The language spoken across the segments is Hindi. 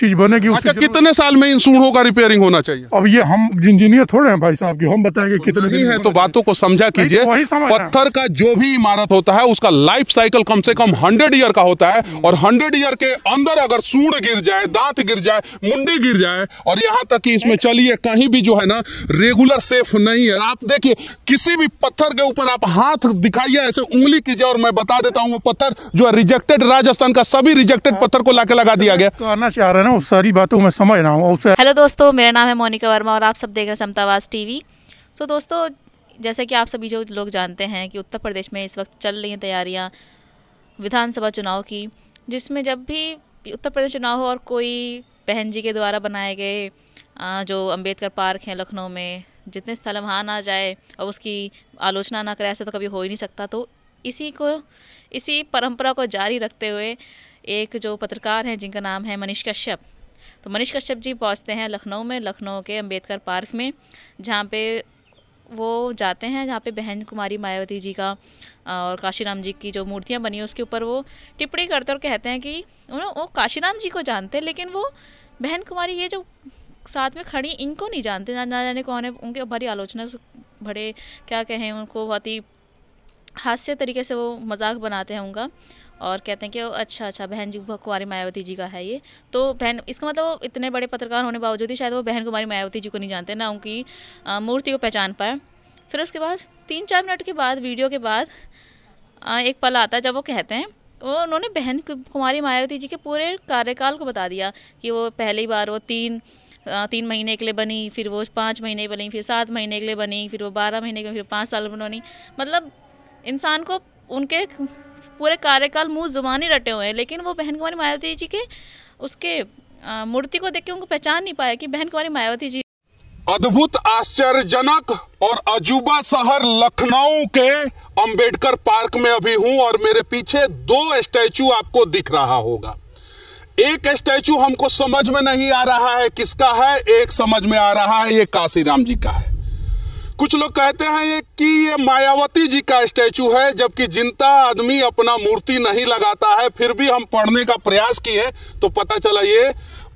चीज बनेगी अच्छा कितने साल में इन सूढ़ों का रिपेयरिंग होना चाहिए अब ये हम इंजीनियर थोड़े हैं भाई साहब की हम बताएंगे कितने नहीं है तो बातों को समझा तो कीजिए पत्थर का जो भी इमारत होता है उसका लाइफ साइकिल कम से कम हंड्रेड ईयर का होता है और हंड्रेड ईयर के अंदर अगर सूढ़ गिर जाए दांत गिर जाए मुंडी गिर जाए और यहाँ तक की इसमें चलिए कहीं भी जो है ना रेगुलर सेफ नहीं है आप देखिए किसी भी पत्थर के ऊपर आप हाथ दिखाइए ऐसे उंगली कीजिए और मैं बता देता हूँ वो पत्थर जो है रिजेक्टेड राजस्थान का सभी रिजेक्टेड पत्थर को लाके लगा दिया गया रहे हैं ना उस सारी बातों में समझ रहा हूँ उससे हेलो दोस्तों मेरा नाम है मोनिका वर्मा और आप सब देख रहे हैं समतावास टीवी तो दोस्तों जैसे कि आप सभी जो लोग जानते हैं कि उत्तर प्रदेश में इस वक्त चल रही हैं तैयारियाँ विधानसभा चुनाव की जिसमें जब भी उत्तर प्रदेश चुनाव हो और कोई बहन जी के द्वारा बनाए गए जो अम्बेडकर पार्क हैं लखनऊ में जितने स्थल वहाँ ना जाए और उसकी आलोचना ना करे ऐसा तो कभी हो ही नहीं सकता तो इसी को इसी परंपरा को जारी रखते हुए एक जो पत्रकार हैं जिनका नाम है मनीष कश्यप तो मनीष कश्यप जी पहुँचते हैं लखनऊ में लखनऊ के अंबेडकर पार्क में जहाँ पे वो जाते हैं जहाँ पे बहन कुमारी मायावती जी का और काशीराम जी की जो मूर्तियाँ बनी हैं उसके ऊपर वो टिप्पणी करते और कहते हैं कि उन्होंने वो काशीराम जी को जानते हैं लेकिन वो बहन कुमारी ये जो साथ में खड़ी इनको नहीं जानते ना जाने कौन है उनके भरी आलोचना बड़े क्या कहें उनको बहुत ही हास्य तरीके से वो मजाक बनाते हैं उनका और कहते हैं कि अच्छा अच्छा बहन जी कुमारी मायावती जी का है ये तो बहन इसका मतलब इतने बड़े पत्रकार होने बावजूद ही शायद वो बहन कुमारी मायावती जी को नहीं जानते ना उनकी मूर्ति को पहचान पाए फिर उसके बाद तीन चार मिनट के बाद वीडियो के बाद एक पल आता है जब वो कहते हैं वो उन्होंने बहन कुमारी मायावती जी के पूरे कार्यकाल को बता दिया कि वो पहली बार वो तीन तीन महीने के लिए बनी फिर वो पाँच महीने बनी फिर सात महीने के लिए बनी फिर वो बारह महीने के लिए फिर पाँच साल बनी मतलब इंसान को उनके पूरे कार्यकाल मुँह जुबानी रटे हुए हैं लेकिन वो बहन कुमारी मायावती जी के उसके मूर्ति को देख के उनको पहचान नहीं पाया कि बहन कुमारी मायावती जी अद्भुत आश्चर्यजनक और अजूबा शहर लखनऊ के अंबेडकर पार्क में अभी हूं और मेरे पीछे दो स्टैचू आपको दिख रहा होगा एक स्टैचू हमको समझ में नहीं आ रहा है किसका है एक समझ में आ रहा है ये काशीराम जी का है कुछ लोग कहते हैं कि ये मायावती जी का स्टैचू है जबकि जिनता आदमी अपना मूर्ति नहीं लगाता है फिर भी हम पढ़ने का प्रयास किए तो पता चला ये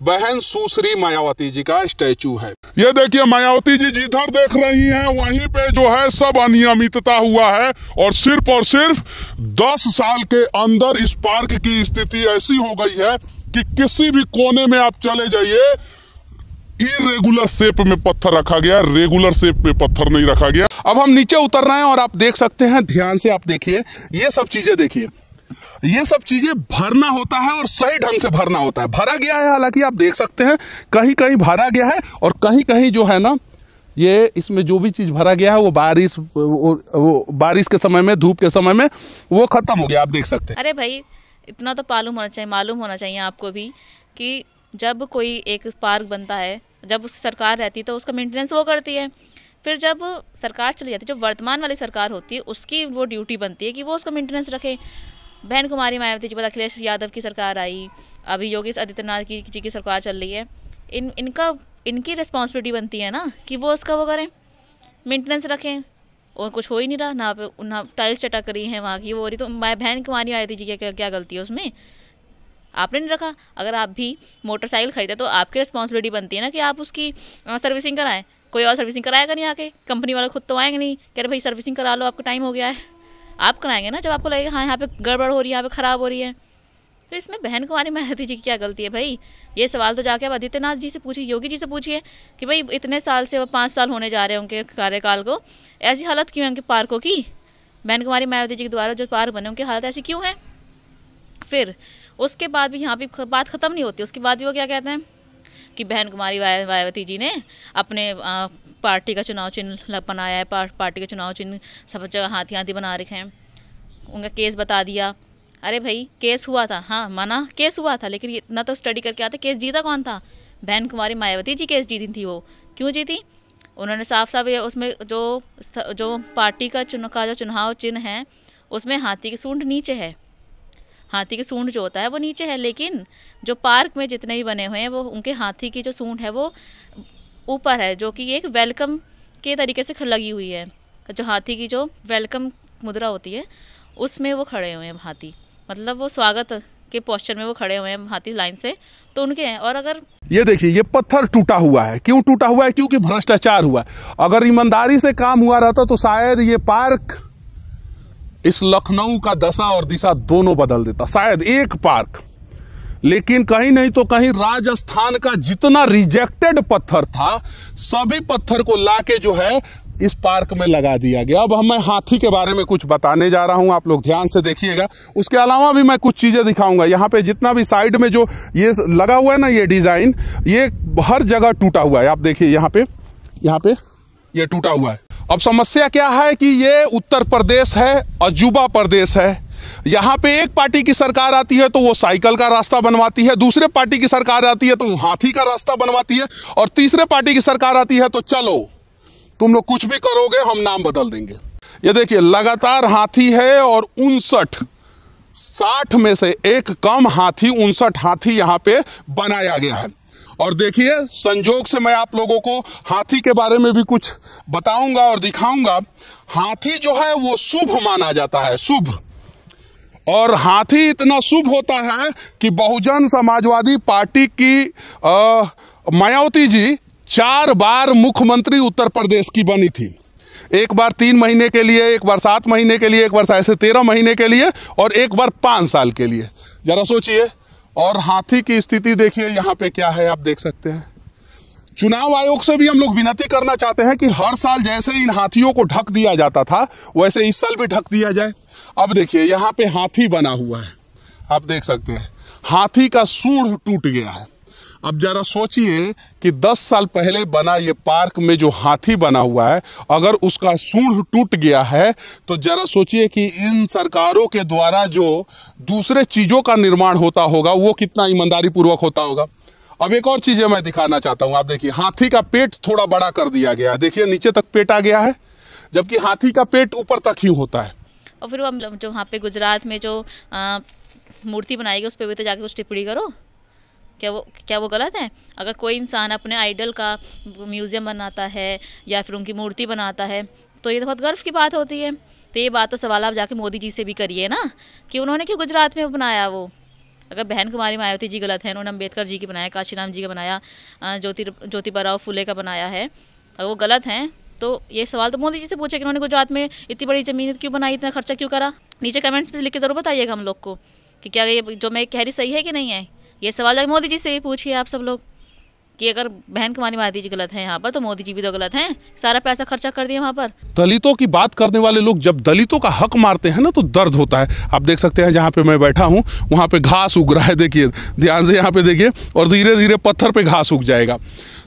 बहन सुश्री मायावती जी का स्टैचू है ये देखिए मायावती जी जिधर देख रही हैं वहीं पे जो है सब अनियमितता हुआ है और सिर्फ और सिर्फ दस साल के अंदर इस पार्क की स्थिति ऐसी हो गई है कि किसी भी कोने में आप चले जाइए इरेगुलर शेप में पत्थर रखा गया रेगुलर शेप में पत्थर नहीं रखा गया अब हम नीचे उतर रहे हैं और आप देख सकते हैं ध्यान से आप देखिए ये सब चीजें देखिए ये सब चीजें भरना होता है और सही ढंग से भरना होता है भरा गया है हालांकि आप देख सकते हैं कहीं कहीं भरा गया है और कहीं कहीं जो है ना ये इसमें जो भी चीज़ भरा गया है वो बारिश वो, बारिश के समय में धूप के समय में वो ख़त्म हो गया आप देख सकते हैं अरे भाई इतना तो मालूम होना चाहिए मालूम होना चाहिए आपको भी कि जब कोई एक पार्क बनता है जब उसकी सरकार रहती तो उसका मेंटेनेंस वो करती है फिर जब सरकार चली जाती है जो वर्तमान वाली सरकार होती है उसकी वो ड्यूटी बनती है कि वो उसका मेंटेनेंस रखे बहन कुमारी मायावती जी पर अखिलेश यादव की सरकार आई अभी योगी आदित्यनाथ की जी की सरकार चल रही है इन इनका इनकी रिस्पॉन्सिबिलिटी बनती है ना कि वो उसका वो करें मेंटेनेंस रखें और कुछ हो ही नहीं रहा ना ना टाइल्स चटक रही हैं वहाँ की वो हो रही तो मैं बहन कुमारी आई थी जी क्या क्या गलती है उसमें आपने नहीं रखा अगर आप भी मोटरसाइकिल खरीदे तो आपकी रिस्पॉन्सिबिलिटी बनती है ना कि आप उसकी सर्विसिंग कराएं कोई और सर्विसिंग कराएगा नहीं आके कंपनी वाले खुद तो आएंगे नहीं कह रहे भाई सर्विसिंग करा लो आपको टाइम हो गया है आप कराएंगे ना जब आपको लगेगा हाँ यहाँ पे गड़बड़ हो रही है यहाँ पे ख़राब हो रही है तो इसमें बहन कुमारी महाती जी की क्या गलती है भाई ये सवाल तो जाके आप आदित्यनाथ जी से पूछिए योगी जी से पूछिए कि भाई इतने साल से पाँच साल होने जा रहे हैं उनके कार्यकाल को ऐसी हालत क्यों है उनके पार्कों की बहन कुमारी मायावती जी के द्वारा जो पार्क बने उनकी हालत ऐसी क्यों है फिर उसके बाद भी यहाँ पे बात ख़त्म नहीं होती उसके बाद भी वो क्या कहते हैं कि बहन कुमारी मायावती जी ने अपने पार्टी का चुनाव चिन्ह बनाया है पार्टी का चुनाव चिन्ह सब जगह हाथी हाथी बना रखे हैं उनका केस बता दिया अरे भाई केस हुआ था हाँ माना केस हुआ था लेकिन इतना तो स्टडी करके आते केस जीता कौन था बहन कुमारी मायावती जी केस जीती थी वो क्यों जीती उन्होंने साफ साफ ये उसमें जो जो पार्टी का चुनाव का जो चुनाव चिन्ह है उसमें हाथी की सूंड नीचे है हाथी की सूंड जो होता है वो नीचे है लेकिन जो पार्क में जितने भी बने हुए हैं वो उनके हाथी की जो सूंड है वो ऊपर है जो कि एक वेलकम के तरीके से लगी हुई है जो हाथी की जो वेलकम मुद्रा होती है उसमें वो खड़े हुए हैं हाथी मतलब वो स्वागत के पोस्चर में वो खड़े हुए हैं हाथी लाइन से तो उनके हैं और अगर ये देखिए ये पत्थर टूटा हुआ है क्यों टूटा हुआ है क्योंकि भ्रष्टाचार हुआ है अगर ईमानदारी से काम हुआ रहता तो शायद ये पार्क इस लखनऊ का दशा और दिशा दोनों बदल देता शायद एक पार्क लेकिन कहीं नहीं तो कहीं राजस्थान का जितना रिजेक्टेड पत्थर था सभी पत्थर को लाके जो है इस पार्क में लगा दिया गया अब हम मैं हाथी के बारे में कुछ बताने जा रहा हूं आप लोग ध्यान से देखिएगा उसके अलावा भी मैं कुछ चीजें दिखाऊंगा यहाँ पे जितना भी साइड में जो ये लगा हुआ है ना ये डिजाइन ये हर जगह टूटा हुआ है आप देखिए यहाँ पे यहाँ पे ये टूटा हुआ है अब समस्या क्या है कि ये उत्तर प्रदेश है अजूबा प्रदेश है यहाँ पे एक पार्टी की सरकार आती है तो वो साइकिल का रास्ता बनवाती है दूसरे पार्टी की सरकार आती है तो हाथी का रास्ता बनवाती है और तीसरे पार्टी की सरकार आती है तो चलो तुम लोग कुछ भी करोगे हम नाम बदल देंगे ये देखिए लगातार हाथी है और उनसठ साठ में से एक कम हाथी उनसठ हाथी यहाँ पे बनाया गया है और देखिए संजोग से मैं आप लोगों को हाथी के बारे में भी कुछ बताऊंगा और दिखाऊंगा हाथी जो है वो शुभ माना जाता है शुभ और हाथी इतना शुभ होता है कि बहुजन समाजवादी पार्टी की मायावती जी चार बार मुख्यमंत्री उत्तर प्रदेश की बनी थी एक बार तीन महीने के लिए एक बार सात महीने के लिए एक बार ऐसे तेरह महीने के लिए और एक बार पाँच साल के लिए जरा सोचिए और हाथी की स्थिति देखिए यहाँ पे क्या है आप देख सकते हैं चुनाव आयोग से भी हम लोग विनती करना चाहते हैं कि हर साल जैसे इन हाथियों को ढक दिया जाता था वैसे इस साल भी ढक दिया जाए अब देखिए यहाँ पे हाथी बना हुआ है आप देख सकते हैं हाथी का सूढ़ टूट गया है अब जरा सोचिए कि 10 साल पहले बना ये पार्क में जो हाथी बना हुआ है अगर उसका सूढ़ टूट गया है तो जरा सोचिए कि इन सरकारों के द्वारा जो दूसरे चीजों का निर्माण होता होगा वो कितना ईमानदारी पूर्वक होता होगा अब एक और चीजें मैं दिखाना चाहता हूं आप देखिए हाथी का पेट थोड़ा बड़ा कर दिया गया है देखिए नीचे तक पेट आ गया है जबकि हाथी का पेट ऊपर तक ही होता है और फिर हम जो वहाँ पे गुजरात में जो मूर्ति बनाई गई उस पर भी तो जाके कुछ टिप्पणी करो क्या वो क्या वो गलत है अगर कोई इंसान अपने आइडल का म्यूज़ियम बनाता है या फिर उनकी मूर्ति बनाता है तो ये तो बहुत गर्व की बात होती है तो ये बात तो सवाल आप जाके मोदी जी से भी करिए ना कि उन्होंने क्यों गुजरात में बनाया वो अगर बहन कुमारी मायावती जी गलत है उन्होंने अम्बेडकर जी की बनाया काशीराम जी का बनाया ज्योति ज्योति राव फुले का बनाया है अगर वो गलत हैं तो ये सवाल तो मोदी जी से पूछे कि उन्होंने गुजरात में इतनी बड़ी ज़मीन क्यों बनाई इतना खर्चा क्यों करा नीचे कमेंट्स में लिख के ज़रूर बताइएगा हम लोग को कि क्या ये जो मैं कह रही सही है कि नहीं है ये सवाल मोदी जी से ही पूछिए आप सब लोग कि अगर बहन कुमारी मादी जी गलत है यहाँ पर तो मोदी जी भी तो गलत हैं सारा पैसा खर्चा कर दिया वहाँ पर दलितों की बात करने वाले लोग जब दलितों का हक मारते हैं ना तो दर्द होता है आप देख सकते हैं जहाँ पे मैं बैठा हूँ वहाँ पे घास उग रहा है देखिए ध्यान से यहाँ पे देखिए और धीरे धीरे पत्थर पे घास उग जाएगा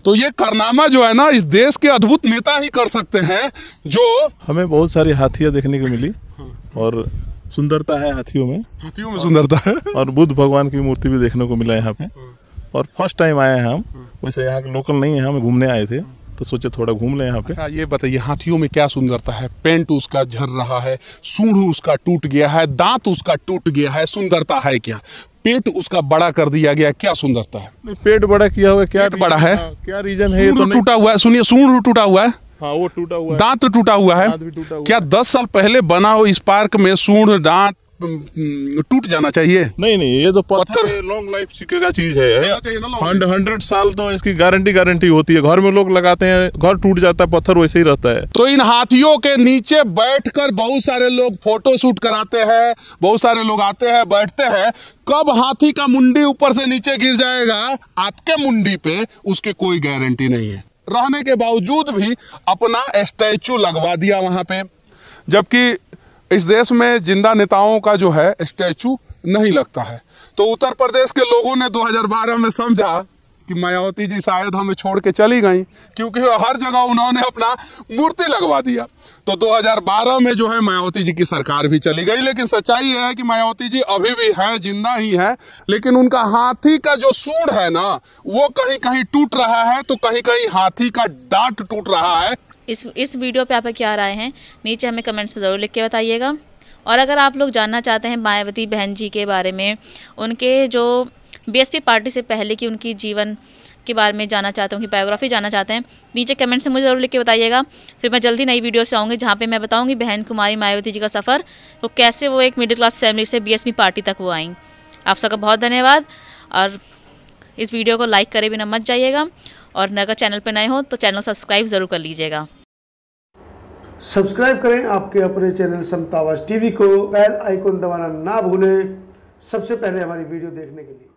तो ये कारनामा जो है ना इस देश के अद्भुत नेता ही कर सकते हैं जो हमें बहुत सारी हाथियाँ देखने को मिली और सुंदरता है हाथियों में हाथियों में सुंदरता है और बुद्ध भगवान की मूर्ति भी देखने को मिला है यहाँ पे हाँ। और फर्स्ट टाइम आए हैं हम हाँ। वैसे यहाँ के लोकल नहीं है हम घूमने आए थे तो सोचे थोड़ा घूम ले यहाँ पे अच्छा ये बताइए हाथियों में क्या सुंदरता है पेंट उसका झर रहा है सूढ़ उसका टूट गया है दांत उसका टूट गया है सुंदरता है क्या पेट उसका बड़ा कर दिया गया क्या सुंदरता है पेट बड़ा किया हुआ क्या पेट बड़ा है हाँ, क्या रीजन है तो टूटा हुआ है सुनिए सूढ़ टूटा हुआ है हाँ वो टूटा हुआ दांत टूटा हुआ है टूटा हुआ क्या दस साल पहले बना हो इस पार्क में सूढ़ दांत टूट जाना चाहिए नहीं नहीं ये तो पत्थर लॉन्ग लाइफ का चीज है हंड्रेड साल तो इसकी गारंटी गारंटी होती है घर में लोग लगाते हैं घर टूट जाता है पत्थर वैसे ही रहता है तो इन हाथियों के नीचे बैठकर बहुत सारे लोग फोटो शूट कराते हैं बहुत सारे लोग आते हैं बैठते हैं कब हाथी का मुंडी ऊपर से नीचे गिर जाएगा आपके मुंडी पे उसके कोई गारंटी नहीं है रहने के बावजूद भी अपना स्टैचू लगवा दिया वहां पे जबकि इस देश में जिंदा नेताओं का जो है स्टैचू नहीं लगता है तो उत्तर प्रदेश के लोगों ने 2012 में समझा कि मायावती जी शायद हमें छोड़ के चली गई क्योंकि हर जगह उन्होंने अपना मूर्ति लगवा दिया तो 2012 में जो है मायावती जी की सरकार भी चली गई लेकिन सच्चाई है कि मायावती जी अभी भी हैं जिंदा ही हैं लेकिन उनका हाथी का जो सूढ़ है ना वो कहीं कहीं टूट रहा है तो कहीं कहीं हाथी का डांट टूट रहा है इस इस वीडियो पे आप क्या राय है नीचे हमें कमेंट्स में ज़रूर लिख के बताइएगा और अगर आप लोग जानना चाहते हैं मायावती बहन जी के बारे में उनके जो बीएसपी पार्टी से पहले की उनकी जीवन के बारे में जानना चाहते हैं उनकी बायोग्राफी जानना चाहते हैं नीचे कमेंट से मुझे ज़रूर लिख के बताइएगा फिर मैं जल्दी नई वीडियो से आऊँगी जहाँ पर मैं बताऊँगी बहन कुमारी मायावती जी का सफ़र वो कैसे वो एक मिडिल क्लास फैमिली से बी पार्टी तक वो आई आप सबका बहुत धन्यवाद और इस वीडियो को लाइक करे बिना मत जाइएगा और अगर चैनल पर नए हो तो चैनल सब्सक्राइब ज़रूर कर लीजिएगा सब्सक्राइब करें आपके अपने चैनल समतावाज टीवी को बेल आइकॉन दबाना ना भूलें सबसे पहले हमारी वीडियो देखने के लिए